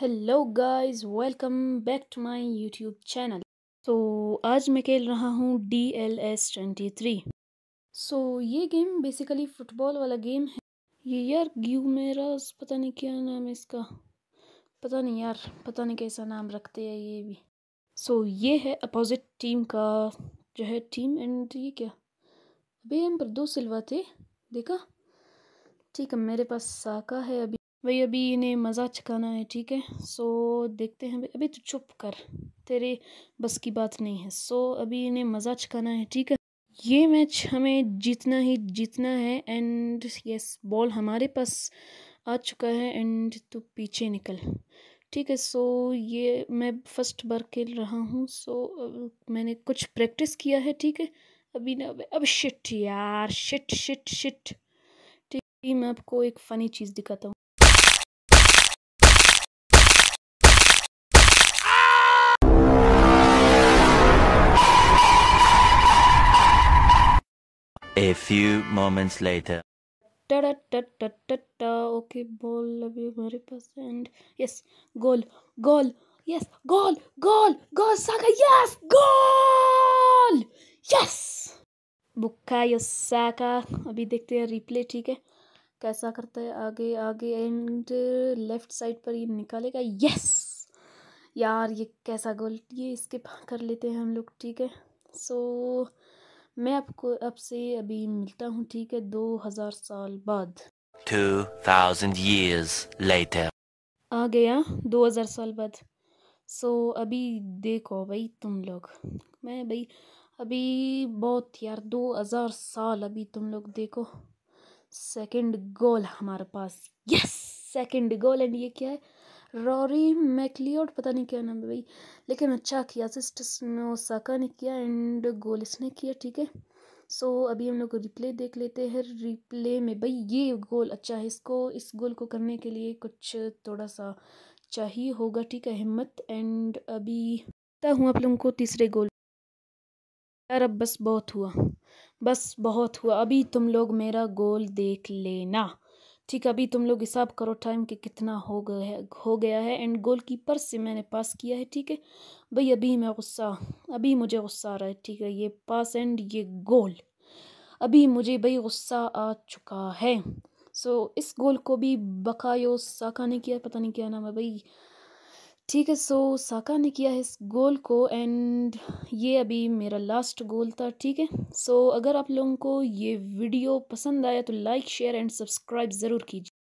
Hello guys welcome back to my YouTube channel तो आज मैं खेल रहा हूँ D L S twenty three so ये गेम बेसिकली फुटबॉल वाला गेम है ये यार ग्यू मेरा पता नहीं क्या नाम है इसका पता नहीं यार पता नहीं कैसा नाम रखते हैं ये भी सो so, ये है अपोजिट टीम का जो है टीम एंड ये क्या अभी हम पर दो सिलवा थे देखा ठीक है मेरे पास साका है अभी भाई अभी इन्हें मज़ा छकाना है ठीक है सो देखते हैं अभी तो चुप कर तेरे बस की बात नहीं है सो अभी इन्हें मज़ा छकाना है ठीक है ये मैच हमें जीतना ही जीतना है एंड यस बॉल हमारे पास आ चुका है एंड तू पीछे निकल ठीक है सो ये मैं फर्स्ट बार खेल रहा हूँ सो मैंने कुछ प्रैक्टिस किया है ठीक है अभी ना अब शिट यार शिट शिट शिट ठीक मैं आपको एक फ़नी चीज़ दिखाता हूँ A few moments later. टा da टा टा टा टा Okay, ball. अभी हमारे पास and yes, goal, goal. Yes, goal, goal, goal. Saka, yes, goal. Yes. Bukayo Saka अभी देखते हैं रिप्ले ठीक है कैसा करता है आगे आगे एंड लेफ्ट साइड पर ये निकालेगा यस यार ये कैसा गोल ये इसके कर लेते हैं हम लोग ठीक है सो so, मैं आपको आपसे अभी मिलता हूँ ठीक है दो हजार साल बाद टू थाउजेंड years लेटर आ गया दो हजार साल बाद सो so, अभी देखो भाई तुम लोग मैं भाई अभी बहुत यार दो हजार साल अभी तुम लोग देखो सेकंड गोल हमारे पास यस सेकंड गोल एंड ये क्या है रॉरी मैकलियोड पता नहीं क्या नाम है भाई लेकिन अच्छा किया ने ओसाका ने किया एंड गोल इसने किया ठीक है सो so, अभी हम लोग रिप्ले देख लेते हैं रिप्ले में भाई ये गोल अच्छा है इसको इस गोल को करने के लिए कुछ थोड़ा सा चाहिए होगा ठीक है हिम्मत एंड अभी हूँ आप लोगों को तीसरे गोल यार अब बस बहुत हुआ बस बहुत हुआ अभी तुम लोग मेरा गोल देख लेना ठीक अभी तुम लोग हिसाब करो टाइम कि कितना हो गया है हो गया है एंड गोल कीपर से मैंने पास किया है ठीक है भाई अभी मैं गुस्सा अभी मुझे गुस्सा आ रहा है ठीक है ये पास एंड ये गोल अभी मुझे भाई गुस्सा आ चुका है सो so, इस गोल को भी बकायो साका ने किया पता नहीं क्या नाम है भाई ठीक है सो साका ने किया है इस गोल को एंड ये अभी मेरा लास्ट गोल था ठीक है सो अगर आप लोगों को ये वीडियो पसंद आया तो लाइक शेयर एंड सब्सक्राइब ज़रूर कीजिए